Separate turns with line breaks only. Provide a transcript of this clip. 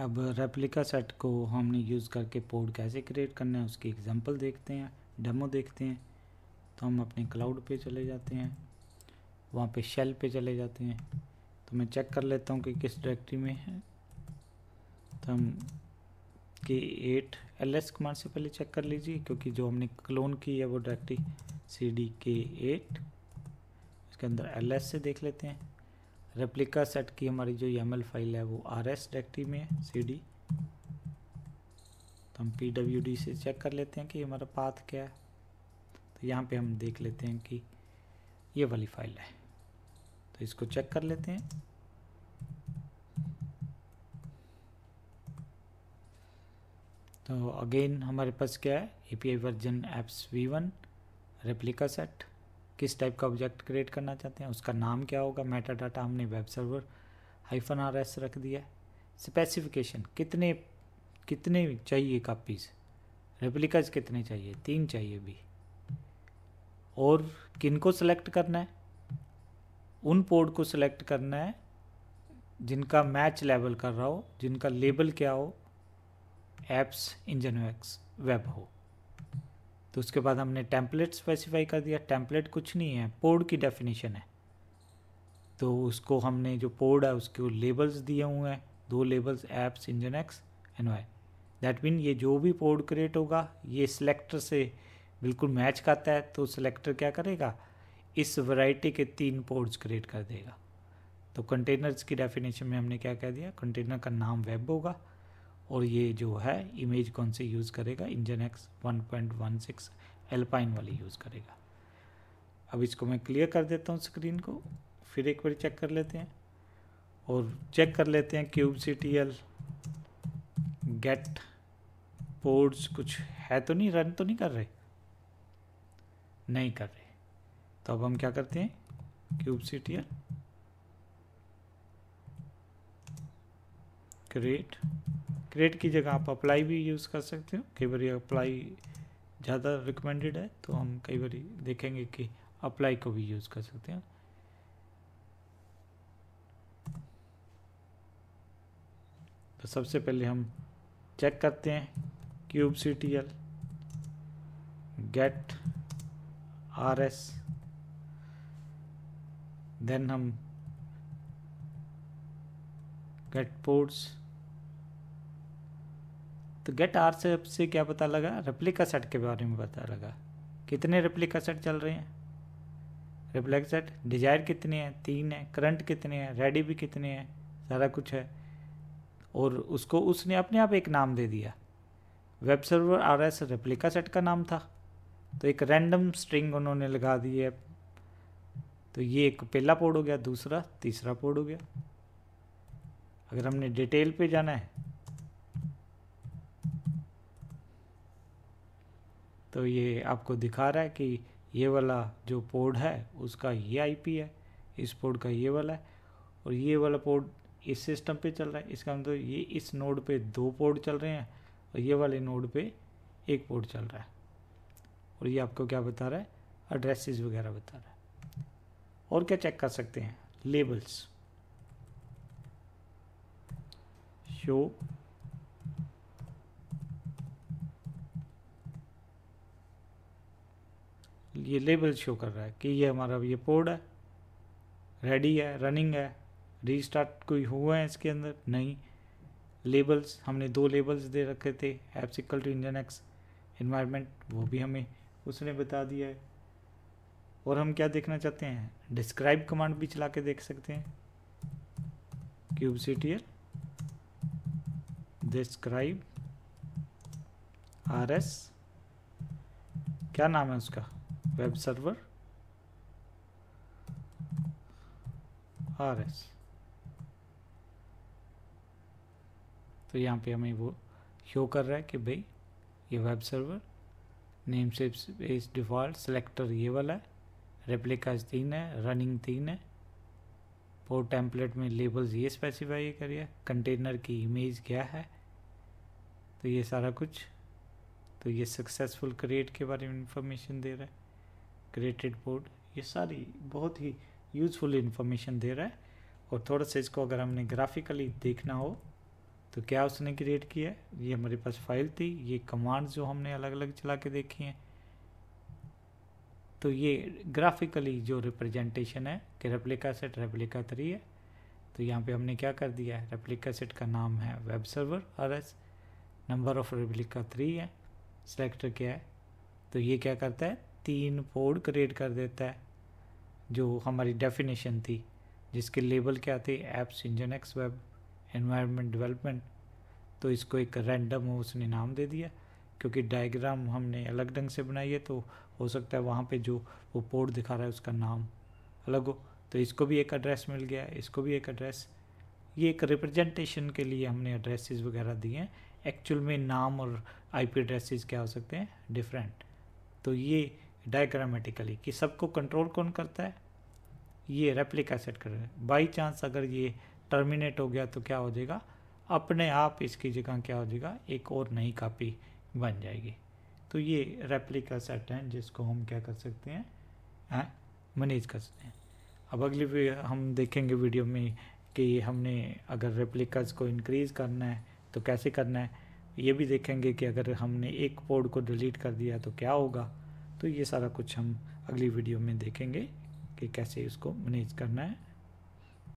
अब replica set को हमने यूज़ करके पोर्ट कैसे क्रिएट करना है उसकी एग्जांपल देखते हैं डेमो देखते हैं तो हम अपने क्लाउड पे चले जाते हैं वहाँ पे शेल पे चले जाते हैं तो मैं चेक कर लेता हूँ कि किस डायरेक्टरी में है तो हम के एट एल एस कुमार से पहले चेक कर लीजिए क्योंकि जो हमने क्लोन की है वो directory C D K eight इसके अंदर एल एस से देख लेते हैं रेप्लिका सेट की हमारी जो एम फाइल है वो आर एस डायरेक्टरी में है सी डी तो हम पी डब्ल्यू डी से चेक कर लेते हैं कि हमारा पाथ क्या है तो यहाँ पे हम देख लेते हैं कि ये वाली फाइल है तो इसको चेक कर लेते हैं तो अगेन हमारे पास क्या है A P I version apps V one replica set किस टाइप का ऑब्जेक्ट क्रिएट करना चाहते हैं उसका नाम क्या होगा मेटा डाटा हमने web server hyphen R S रख दिया स्पेसिफिकेशन कितने कितने चाहिए कापीज़ रेप्लिकाज कितने चाहिए तीन चाहिए भी और किन को सिलेक्ट करना है उन पोर्ड को सिलेक्ट करना है जिनका मैच लेवल कर रहा हो जिनका लेबल क्या हो एप्स इंजन वेब हो तो उसके बाद हमने टेम्पलेट स्पेसिफाई कर दिया टेम्पलेट कुछ नहीं है पोड की डेफिनेशन है तो उसको हमने जो पोड है उसके लेबल्स दिए हुए हैं दो labels apps engine X and Y that mean ये जो भी पोड क्रिएट होगा ये सिलेक्टर से बिल्कुल मैच करता है तो सिलेक्टर क्या करेगा इस वैरायटी के तीन पोर्ड्स क्रिएट कर देगा तो कंटेनर्स की डेफिनेशन में हमने क्या कह दिया कंटेनर का नाम वेब होगा और ये जो है इमेज कौन से यूज़ करेगा engine X one point one six alpine वाली यूज़ करेगा अब इसको मैं क्लियर कर देता हूँ स्क्रीन को फिर एक बार चेक कर लेते हैं और चेक कर लेते हैं cube C T L get ports कुछ है तो नहीं रन तो नहीं कर रहे नहीं कर रहे तो अब हम क्या करते हैं cube C T L create create की जगह आप अप्लाई भी यूज़ कर सकते हो कई बार अप्लाई ज़्यादा रिकमेंडेड है तो हम कई बार देखेंगे कि अप्लाई को भी यूज़ कर सकते हैं तो सबसे पहले हम चेक करते हैं cube C T L get R S then हम गेट पोर्ट्स तो गेट आर से से क्या पता लगा रेप्लिका सेट के बारे में पता लगा कितने रेप्लिका सेट चल रहे हैं रेप्लिका सेट डिजायर कितने हैं तीन है करंट कितने हैं रेडी भी कितने हैं सारा कुछ है और उसको उसने अपने आप एक नाम दे दिया web server R S replica set का नाम था तो एक रैंडम स्ट्रिंग उन्होंने लगा दी है तो ये एक पहला पोड हो गया दूसरा तीसरा पोड हो गया अगर हमने डिटेल पे जाना है तो ये आपको दिखा रहा है कि ये वाला जो पोर्ड है उसका ये आईपी है इस पोर्ड का ये वाला है और ये वाला पोर्ड इस सिस्टम पे चल रहा है इसका मतलब ये इस नोड पे दो पोर्ड चल रहे हैं और ये वाले नोड पे एक पोर्ड चल रहा है और ये आपको क्या बता रहा है एड्रेसेस वगैरह बता रहा है और क्या चेक कर सकते हैं लेबल्स शो ये लेबल शो कर रहा है कि ये हमारा ये पोर्ड है रेडी है रनिंग है रीस्टार्ट कोई हुआ है इसके अंदर नहीं लेबल्स हमने दो लेबल्स दे रखे थे apps equal to engine X environment वो भी हमें उसने बता दिया है और हम क्या देखना चाहते हैं डिस्क्राइब कमांड भी चला के देख सकते हैं cube C T L describe R S क्या नाम है उसका वेब सर्वर आर एस तो यहाँ पे हमें वो शो कर रहा है कि भाई ये वेब सर्वर नेम इस डिफ़ॉल्ट सेलेक्टर ये वाला है रेप्लिकाज तीन है रनिंग तीन है वो टेम्पलेट में लेबल्स ये स्पेसिफाई करिए कंटेनर की इमेज क्या है तो ये सारा कुछ तो ये सक्सेसफुल क्रिएट के बारे में इंफॉर्मेशन दे रहा है क्रेडिट बोर्ड ये सारी बहुत ही यूज़फुल इन्फॉर्मेशन दे रहा है और थोड़ा सा इसको अगर हमने ग्राफिकली देखना हो तो क्या उसने क्रिएट किया है ये हमारे पास फाइल थी ये कमांड्स जो हमने अलग अलग चला के देखी हैं तो ये ग्राफिकली जो रिप्रेजेंटेशन है कि रेप्लिका सेट रेप्लिका थ्री है तो यहाँ पे हमने क्या कर दिया है रेप्लिका सेट का नाम है web server R S number of replica three है सेलेक्टर क्या है तो ये क्या करता है तीन पोड क्रिएट कर देता है जो हमारी डेफिनेशन थी जिसके लेबल क्या थे apps engine X web environment development तो इसको एक रैंडम उसने नाम दे दिया क्योंकि डायग्राम हमने अलग ढंग से बनाई है तो हो सकता है वहाँ पे जो वो पोर्ट दिखा रहा है उसका नाम अलग हो तो इसको भी एक एड्रेस मिल गया इसको भी एक एड्रेस ये एक रिप्रेजेंटेशन के लिए हमने एड्रेसेस वगैरह दिए हैं एक्चुअल में नाम और आईपी एड्रेसेस क्या हो सकते हैं डिफरेंट तो ये डायग्रामेटिकली कि सबको कंट्रोल कौन करता है ये रेप्लिका सेट कर रहे बाई चांस अगर ये टर्मिनेट हो गया तो क्या हो जाएगा अपने आप इसकी जगह क्या हो जाएगा एक और नई कापी बन जाएगी तो ये रेप्लिका सेट हैं जिसको हम क्या कर सकते हैं हैं मैनेज कर सकते हैं अब अगली हम देखेंगे वीडियो में कि हमने अगर रेप्लिकास को इनक्रीज करना है तो कैसे करना है ये भी देखेंगे कि अगर हमने एक पोर्ड को डिलीट कर दिया तो क्या होगा तो ये सारा कुछ हम अगली वीडियो में देखेंगे कि कैसे इसको मैनेज करना है